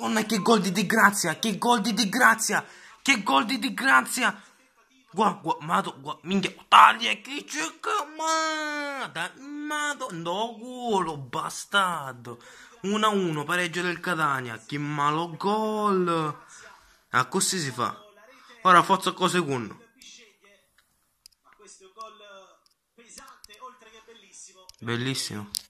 Madonna, che gol di grazia! Che gol di grazia! Che gol di grazia! Guarda, guarda, madonna, guarda, minchia, taglia, che c'è, madonna, madonna, no, golo, bastardo. 1-1, pareggio del Catania, che malo gol. Ah, così si fa. Ora forza cose con. Bellissimo.